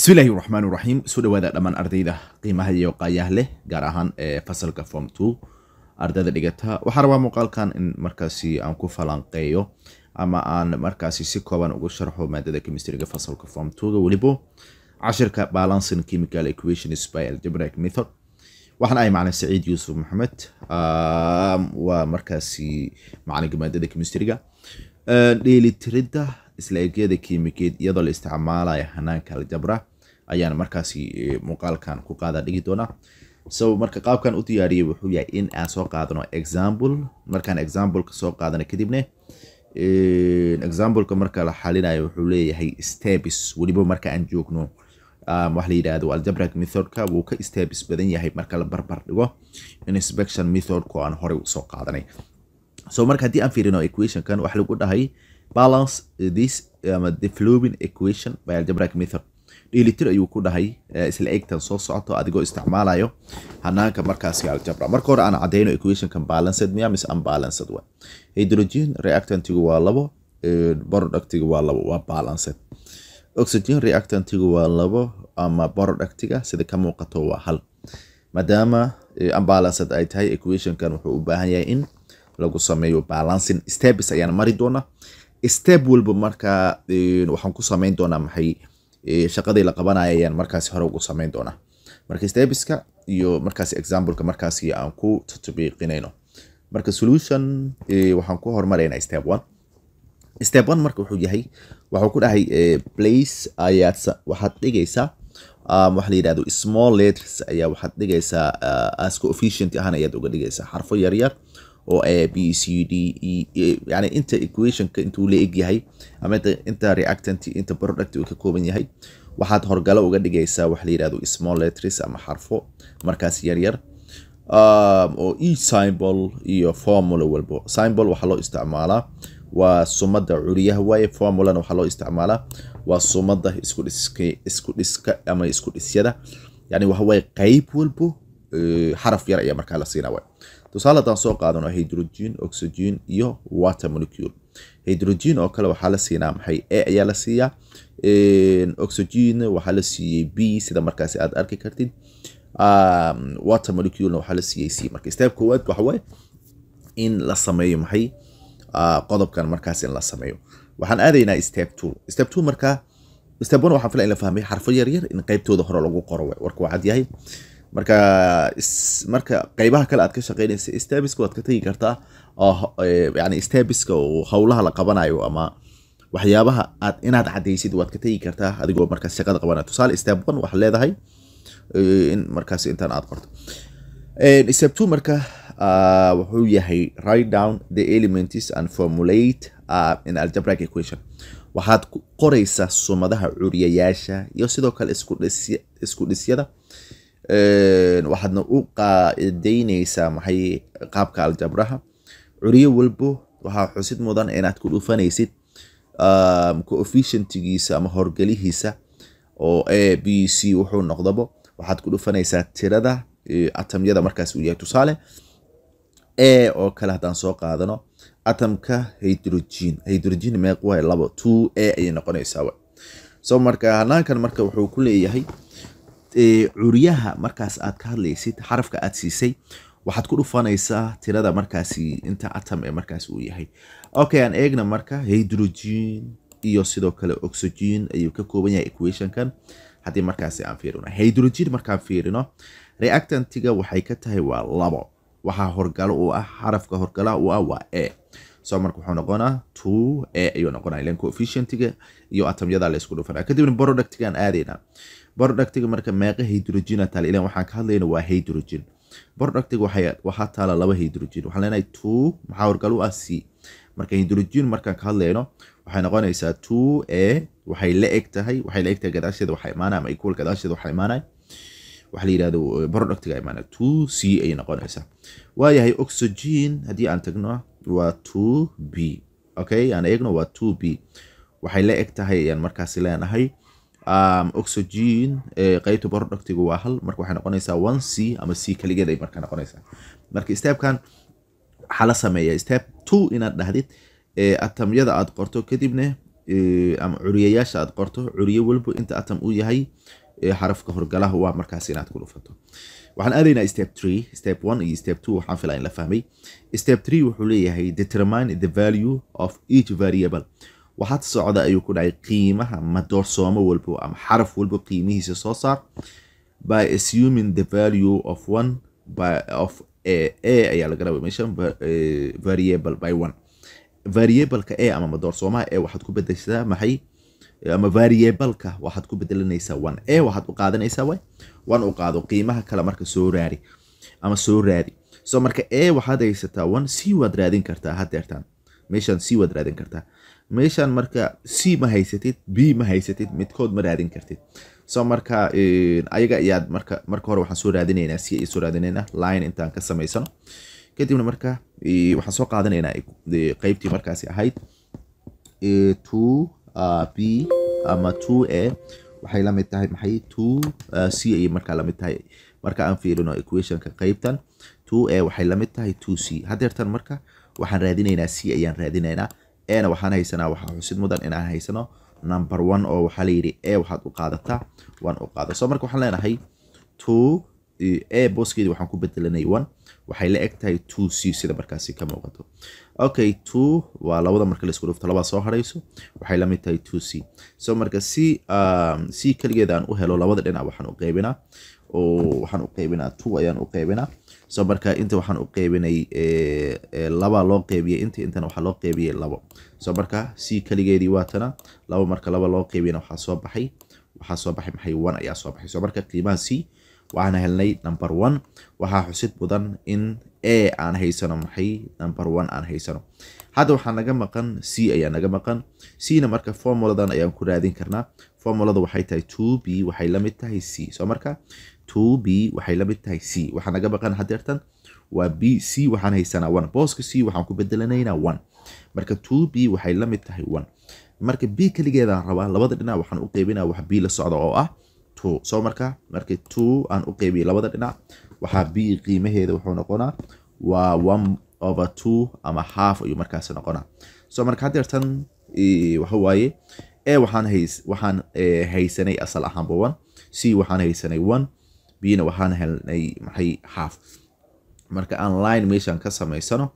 bismillaahi raxmaan raxiim soo dhawaada dhammaan ardayda qiimaha iyo qaayaha leh gaar ahaan ee eh, fasalka form two ardayda dhigata waxaan rabaa muuqaalkan in markaasi aan ku falanqeeyo ama aan markaasi si kooban ugu sharxo maadada chemistriga fasalka form twoga welibo cashirka balancing chemical equations by algebraic method waxaan ahay macalin saciid yuusuf maxamed um, waa markaasi macalinka maadada chemistriga eh, dheelitiridda isla-eegyada kimikeed iyadoo la isticmaalayo hanaanka aljabra ayaan markaasi eh, muuqaalkan ku qaada dhigi doonaa so marka qaabkan u diyaariyay wuxuu yahay in aan soo qaadano example markaan exampleka soo qaadano kadibne eh, exampleka marka la xalinayo wuxuu leeyahay steps weliba marka aan joogno wax la yidhaahdo algebraic methodka wuu ka steps badan yahay marka la barbar dhigo inspection methodko aan horey usoo qaadanay so marka haddii aan fiirino equationkan wax lagu dhahay balance this ama um, equation by algebraic method dheelitir ayuu ku dhahay eh, isla eegtan soo socoto adigoo isticmaalayo hanaanka markaasi aljabra marka hore aan cadeyno equationkan balanced miya mise unbalanced wa hydrogen reactantigu waa labo eh, borodactigu waa labo waa balanced oxygen reactantigu waa labo ama borodactiga sida ka muuqato waa hal maadaama eh, unbalanced ay tahay equationkan wuxuu u baahan yahay in lagu sameeyo balancing steps ayaan mari doonaa step walba markaa waxaan ku sameyn doonaa maxay Eh, shaqadii la qabanaya ayaan markaasi hore ugu samayn doonaa marka stebiska iyo markaasi exambleka markaasi aan ku tatbiiqinayno marka solution eh, waxaan ku hormaraynaa step one step one marka wuxuu yahay waxuu ku dhahay eh, place ayaad waxaad dhigaysaa um, waxa la yidhahdo small letters ayaa waxaad dhigaysaa aska ah, efficient ahaan ayaad uga dhigaysaa xarfo yaryar oo a b c d e yani inta equationka intuu la egyahay ama inta reactant inta product uu ka kooban yahay waxaad horgalo uga dhigaysaa wax la yidhahdo small letters ama xarfo markaas yaryar um, oo e symbol iyo formula walbo symbol waxaa loo isticmaalaa waa sumada curyaha waaye formulana waxaa loo isticmaalaa waa sumada isku dhiska ama isku dhisyada yani waxawaaye qayb walbo xaraf yar ayaa markaa la siinaa waay tusaale haddaan soo qaadano hydrogen oxygen iyo water molecule hydrogen oo kale waxaa la siinaa maxay e ayaa la siiyaa oxygen waxaa la siiyey b sida markaasi aad arki kartid water moleculena waxaa la siiyey c marka step koowaad waxawaaye in la sameeyo maxay qodobkan markaas in la sameeyo waxaan aadaynaa step two step two markaa step one waxaan filaa in la fahmay xarfo yaryar in qaybtooda hore lagu qoro warka waxaad yahay marka marka qeybaha kale aad ka shaqeynaysa stabiska waad ka tegi kartaa oo eh, yani stabiska oo howlaha la qabanayo ama waxyaabaha aad inaad cadaysid waad ka tegi kartaa adigoo markaas shaqada qabanayo tusaale step one waxaad leedahay eh, in markaas intaan aad qorto eh, step two marka ah, wuxuu yahay write down the elements and formulate ah, in algebraic equation waxaad qoraysaa sumadaha curiyayaasha iyo sidoo kale isku dhisyada waxaadna u qaadayneysaa maxay qaabka aljabraha curiyo walbo waxaa xusid mudan inaad ku dhufanaysid um, coefficientigiisa ama horgelihiisa oo a b c wuxuu noqdabo waxaad ku dhufanaysaa tirada e, atamyada markaas uu yahay tusaale a oo kale haddaan soo qaadano atamka hydrogen hydrogen meeq waay labo two a ayay noqonaysaa so marka hanaankan marka wuxuu ku leeyahay curyaha markaas aad ka hadlaysid xarafka aad siisay waxaad ku dhufanaysaa tirada markaasi inta atam ee markaas uu yahay okay aan eegna marka hydrogen iyo sidoo kale oxygen ayuu ka kooban yahay equationkan haddii markaasi aan fiirino hydrogen markaan fiirino reactantiga waxay ka tahay waa labo waxaa horgalo u ah xarafka horgala u ah waa e so marka wuxuu noqonaa two e ayuu noqonaa ilan coefficientiga iyo atamyada la isku kadibna productigaan aadayna productiga marka meeqa hydrogina taal ilan waxaan ka hadlayna waa hydrogin productiga waxaa taala laba hydrogin waxaan leenahay two maxaa horgal u ah c marka hydrogin markaan ka hadlayno waxay noqonaysaa two a waxay la eg tahay waxay la eg tahay gadaasheeda waxaa imaanaya ama equal gadaasheeda waxaa imaanaya waxa la yidhahdo productiga eh, imaanaya two c ayay noqonaysaa waayahay oxygen haddii aan tagno waa two b okay aan eegno waa two b waxay la eg tahay ayaan markaasi leenahay oxygen eh, qaybta productiga waa hal marka waxay noqonaysaa one c ama c kaligeeday marka noqonaysaa marka steepkan waxaa la sameeyaa steep two inaad dhahdid eh, atamyada aad qorto kadibna eh, ama curiyayaasha aad qorto curiyo walba inta atam u yahay xarafka horgalaha waa markaas inaad ku dhufato waxaan aadaynaa step three step one iyo step two waxaan filaa in la fahmay step three wuxuu leeyahay determine the value of each variable waxaad socda ayuu ku dhacay qiimaha madoorsoomo walbo ama xaraf walbo qiimihiisa soo saar by assuming the value of one by of a ayaa laga rabay meeshan variable by one variableka a ama madoorsoomaha e waxaad ku bedeshaa maxay ama variableka waxaad ku bedelanaysaa one e waxaad u qaadanaysaa way one u qaado qiimaha kale marka soo raari ama soo raadi so marka e waxaad haysataa one c waad raadin kartaa hadeertaan meeshaan c waad raadin kartaa meeshaan marka c ma haysatid b ma haysatid midkood ma raadin kartid so marka eh, ayaga ayaad marka hore waxaan soo raadinaynaa c ayaan soo raadinaynaa line intaan ka samaysano kadibna marka eh, waxaan soo qaadanaynaa eh, qeybtii markaasi ahayd two ah, b ama two a waxay la tahay maxay two ah, c ayay markaa la tahay marka aan fiirino equationka qeybtan two a waxay la tahay two c haddeertan marka waxaan raadinaynaa c ayaan raadinaynaa ana waxaan haysanaa waxaa xusid mudan inaan haysano number one oo waxaa layidhi a e waxaad u qaadataa one u qaada so marka waxaan leenahay two a e booskeedi waxaan ku bedelanay one waxay la eg tahay two c sida markaasi ka muuqato okay two waa labada marka laisku dhufto labaa soo harhayso waxay la mid tahay two c so marka c um, c keligeed aan u helo labada dhinac waxaan u qaybinaa oo waxaan u qaybinaa two ayaan u qaybinaa so marka inta waxaan u qeybinay eh, eh, laba loo qeybiyay inta intana waxaa loo qeybiyay labo so marka c kaligeedii waatana labo marka laba loo qeybiyana waxaa soo baxay waxaa soo baxay maxay one ayaa soo baxay so marka qiimaha c waxaan helnay number one waxaa xusid mudan in a aan haysano maxay number one aan haysano hadda waxaa naga maqan c ayaa naga maqan cna na marka formuladan ayaan ku raadin karnaa formulada waxay tahay two b waxay la tahay c so marka b waxay la mid tahay c waxaa naga baqan hadeertan waa b c waxaan haysanaa one booska c waxaan ku bedelanaynaa one marka two b waxay la mid tahay one marka b keligeedaan rabaa labada dhinac waxaan u qeybinaa wax b la socda oo ah two soo markaa marka two aan u qeybiya labada dhinac waxaa b qiimaheeda wuxuu noqonaa waa one over two ama half ayuu markaas noqonaa soo marka hadeertan waxawaaye e waxaan hays waxaan eh, haysanay asal ahaanba one c waxaan haysanay one biyna waxaan helnay maxay xaaf marka online meeshaan ka samaysano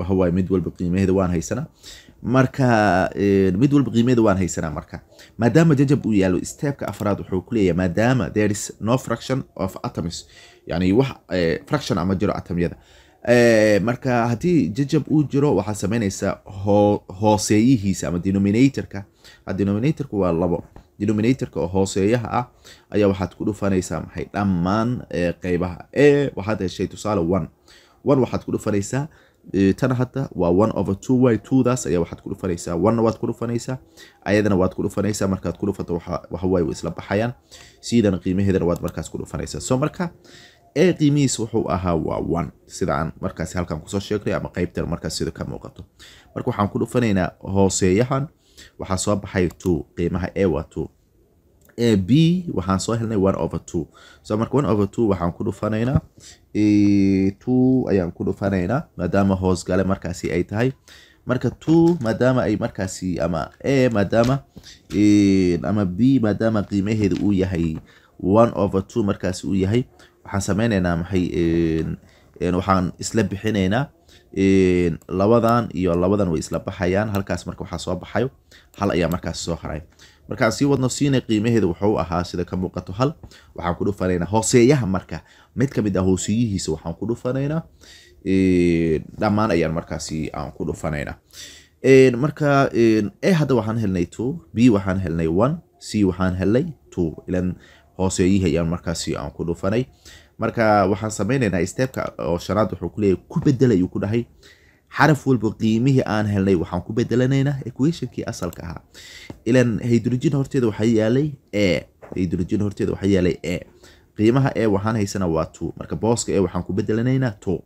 waxawaay mid walba qiimaheeda waan haysanaa marka mid walba qiimaheeda waan haysanaa marka maadaama jajab uu yaallo steebka afraad wuxuu ku maadaama there is no fraction of atoms yani wax fraction ama jiro atomyada marka haddii jajab uu jiro waxaa samaynaysaa hooseeyihiisa ama denominatorka denominatorka waa labo denominatorka oo hooseeyaha ah ayaa waxaad ku dhufanaysaa maxay dhammaan eh, qeybaha e waxaad heshay tusaale one one waxaad ku dhufanaysaa eh, tan hadda waa one over two y twodaas ayaa waxaad ku dhufanaysaa one waad ku dhufanaysaa ayadana waad ku dhufanaysaa markaad ku dhufato waxawaaye isla baxayaan siidana qiimaheedana waad markaas ku dhufanaysaa so marka e qiimihiis wuxuu ahaa waa one sida aan halkan kusoo sheegnay ama qeybtan markaas sida ka muuqato marka waxaan ku dhufanaynaa hooseeyahan waxaa soo baxay two qiimaha a waa two b waxaan soo helnay one over two so marka one over two waxaan ku dhufanaynaa two ayaan ku dhufanaynaa maadaama hoos gale markaasi ay tahay marka two maadaama ay markaasi ama a maadaama ama b maadaama qiimaheeda uu yahay one over two markaasi uu yahay waxaan sameynaynaa maxay waxaan isla bixinaynaa labadan iyo labadan way isla baxayaan halkaas marka waxaa soo baxayo hal ayaa markaas soo haray markaan sii wadno siina qiimaheeda wuxuu ahaa sida ka muuqato hal waxaan ku dhufanaynaa hooseeyaha marka mid kamid ah hooseeyihiisa waxaan ku dhufanaynaa dhammaan ayaan markaasi aan ku dhufanaynaa marka e hadda waxaan helnay two b waxaan helnay one c waxaan helnay two ilan hooseeyihii ayaan markaasi aan ku dhufanay marka waxaan samaynaynaa steebka oo shanaad wuxuu kuleeyahay ku bedel ayuu ku dhahay xaraf walba qiimihii aan helnay waxaan ku bedelanaynaa equationkii asalka ahaa ilan hydrogen horteeda waxaa yaalay e hydrogen horteeda waxaa yaalay e qiimaha e waxaan haysanaa waa two marka booska e waxaan ku bedelanaynaa two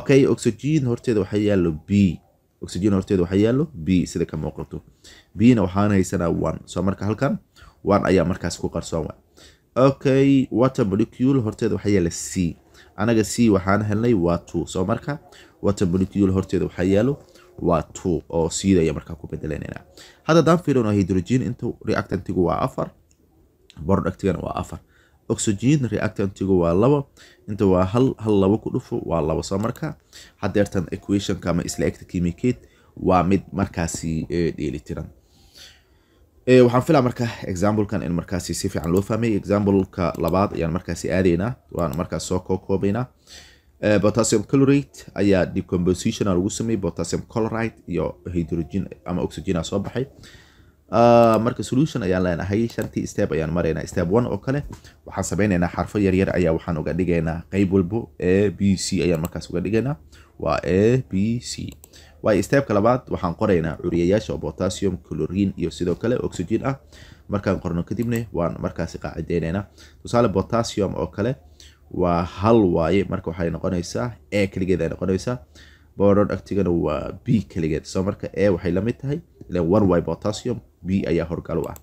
okay oxygen horteeda waxaa yaalo b oxygen horteeda waxaa yaalo b sida ka muuqato b waxaan haysanaa one so marka halkan one ayaa markaas ku qarsoon okay water molecule horteeda waxaa yaala c anaga c waxaan helnay waa two soo marka water molecule horteeda waxaa yaalo waa two oo sida ayaa markaa ku bedelanayna hadda haddaan fiirino hydrogen intu reactantigu waa afar productigana waa afar oxygen reactantigu waa labo inta waa hal hal labo ku dhufo waa labo soo marka hadeertan equationka ama isla egta kimikate waa mid markaasi eh, dheelitiran Eh, waxaan filaa marka examplekan in markaasi si fiican loo fahmay exampleka labaad ayaan markaasi aadaynaa waan markaas soo kookoobaynaa eh, potassium colorate ayaa decomposition lagu sameeyey potassium colorite iyo hydrogen ama oxygena soo baxay ah, marka solution ayaan leenahay shantii step ayaan maraynaa step one oo kale waxaan samaynaynaa xarfo yaryar ayaa waxaan uga dhigaynaa qeyb walbo a b c ayaan markaas uga dhigaynaa waa a b c waayo steebka labaad waxaan qoraynaa curiyayaasha oo botasium cloriin iyo sidoo kale oxygen ah markaan qorno kadibna waan markaasi qaacideyneynaa tusaale botasium oo kale waa hal waaye marka waxay noqonaysaa e keligeed ay noqonaysaa boron actigana waa b keligeed so marka e waxay lamid tahay ilan one botasium b ayaa horgal ah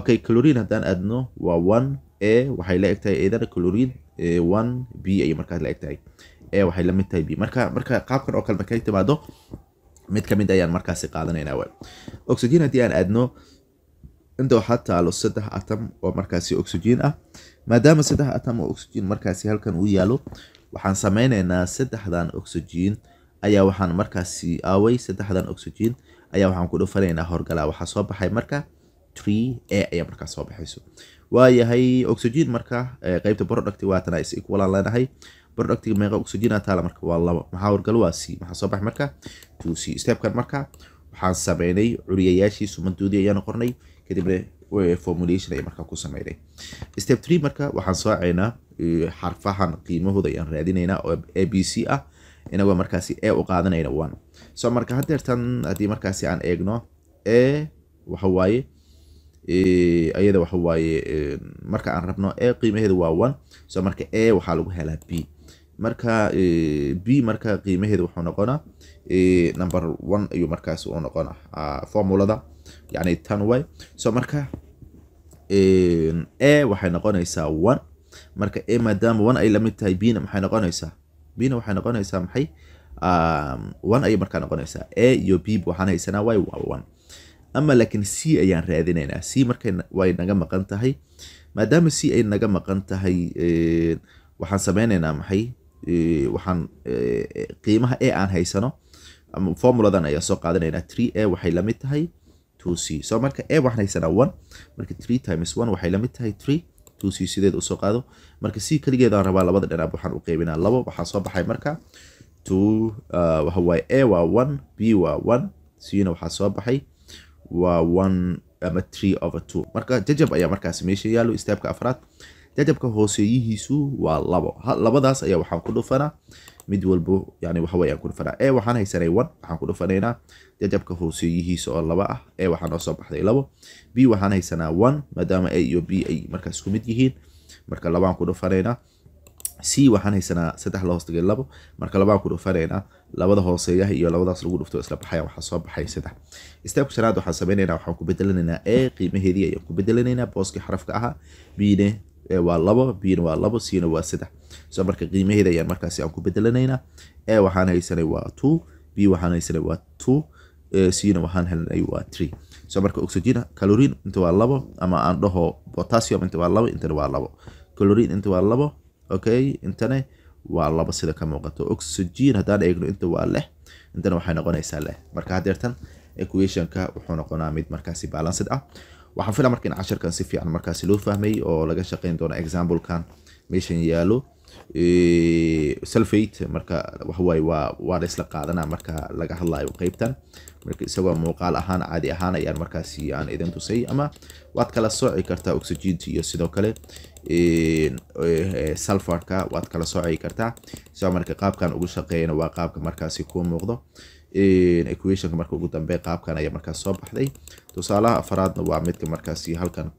okay cloriin haddaan aadno waa one e waxay la egtahay idana cloriin eh, one b ayay markaas la egtahay e waxay lamid tahay b marka marka qaabkan oo kale markay timaado mid ka mid ayaan markaasi qaadanaynaa w oxygen haddii aan aadno indow waxaa taalo saddex atam oo markaasi oxygen ah maadaama saddex atom oo oxygen markaasi halkan uu yaalo waxaan sameynaynaa saddexdan oxygen ayaa waxaan markaasi aaway saddexdan oxygen ayaa waxaan ku dhufanaynaa horgalaa waxaa soo baxay marka tree a ayaa markaa soo baxayso waayahay oxygen marka qaybta producti waatana is equalan leenahay productiga meeqa oxygen taala marka waa labo maxaa horgal waa c maxaa soo bax marka to c stepkan marka waxaan sameynay curiyayaashiisu manduudi ayaan qornay kadibna eh, formulation ay markaa ku sameynay step three marka waxaan soo caynaa eh, xarfahan qiimahooda ayaan raadinaynaa oo a b c ah inagoo markaasi e u qaadanayna one so marka haddeertan haddii markaasi aan eegno e waxa waaye iyada eh, waxa waaye marka aan rabno e qiimaheeda waa one so marka e waxaa lagu helaa b marka eh, b marka qiimaheeda wuxuu noqonaa eh, number one ayuu markaas u noqonaa ah, formulada yani tan way so marka eh, a waxay noqonaysaa one marka a maadaama one ay lamid tahay bna maxay noqonaysaa bna waxay noqonaysaa maxay one ayay markaa noqonaysaa a iyo b waxaan haysanaa way waa one ama laakiin c ayaan raadinaynaa c markay way naga maqan tahay maadaama c ay naga maqan tahay waxaan sameynaynaa maxay waxaan qiimaha e aan haysano formuladan ayaa soo qaadanayna tree e waxay lamid tahay two c so marka e waxaan haysanaa one marka tree times one waxay lamid tahay tree two c sideed usoo qaado marka c keligeedaan rabaa labada dhinaab waxaan u qeybinaa labo waxaa soo baxay marka two uh, waxa waaye e waa one b waa one c waxaa soo baxay waa one ama tree over two marka jajab ayaa markaas meesha yaallo istaabka afraad jajabka hooseeyihiisu waa labo labadaas ayaa waxaan ku dhufanaa mid walba yani waxaweyaan ku dhufanaa ee waxaan haysanay one waxaan ku dhufanaynaa jajabka hooseeyihiisa oo laba ah ee waxaa noo soo baxday labo b waxaan haysanaa one maadaama a iyo b ay markaas isku mid yihiin marka labaan ku dhufanaynaa c waxaan haysanaa saddex la hoosdhigay labo marka labaan ku dhufanaynaa labada hooseeyaha iyo labadaas lagu dhufto isla baxaya waxaa soo baxay saddex steebka shanaad waxaan samaynaynaa waxaan ku bedelanaynaa e qiimaheedii ayaan ku bedelanaynaa booskii xarafka ahaa bine waa labo bina waa labo sina waa saddex soo marka qiimaheeda ayaan markaasi aan ku bedelanaynaa e waxaan haysanay waa two b waxaan haysanay waa two cna waxaan helanay waa three so marka oxygen calorin inta waa labo ama aan dhaho potassium inta waa labo intana waa labo calorin inta waa labo okay intana waa labo sida ka muuqato oxygen haddaan eegno inta waa leh intana waxay noqonaysaa leh marka haddeertan equationka wuxuu noqonaa mid markaasi balanced ah waxaan filaa marka in cashirkan si fiican markaasi loo fahmay oo laga shaqeyn doono examplekan meeshan yaalo salfate marka waxawaaye waa waa la isla qaadanaa marka laga hadlayo qeybtan marka isagoo muuqaal ahaan caadi ahaan ayaan markaasi aan idin tusay ama waad kala sooci kartaa oxygeenta iyo sidoo kale sulfarka waad kala sooci kartaa isagoo marka qaabkan ugu shaqeeyana waa qaabka markaasi kuu muuqdo equationka marka ugu dambe qaabkan ayaa markaas soo baxday tusaalaha afaraadna waa midka markaasi halkan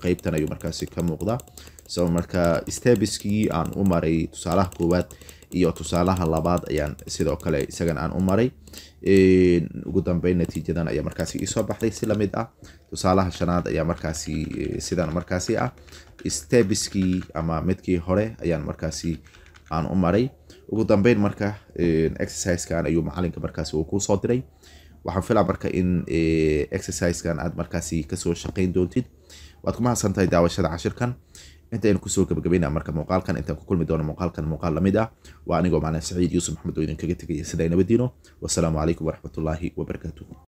qeybtan ayuu markaasi ka muuqda isagoo markaa stebiskii aan u maray tusaalaha koowaad iyo tusaalaha labaad ayaan sidoo kale isagan aan u maray ugu dambeyn natiijadan ayaa markaasi iisoo baxday si lamid ah tusaalaha shanaad ayaa markaasi sidan markaasi ah stebiskii ama midkii hore ayaan markaasi aan u maray ugu dambeyn marka exercisekan ayuu macalinka markaas uu kusoo diray waxaan filaa marka in eh, exercisekan aad markaasi kasoo shaqeyn doontid waad ku mahadsantahay daawashada cashirkan intaynu kusoo gabagabayna marka muuqaalkan intaan ku kulmi doono muuqaalkan muuqaal lamid ah waa anigoo macalin saciid yuusuf maxamed oo idinkaga tegaya sidaa nabadiino wasalaamu calaykum waraxmatullaahi wabarakaatu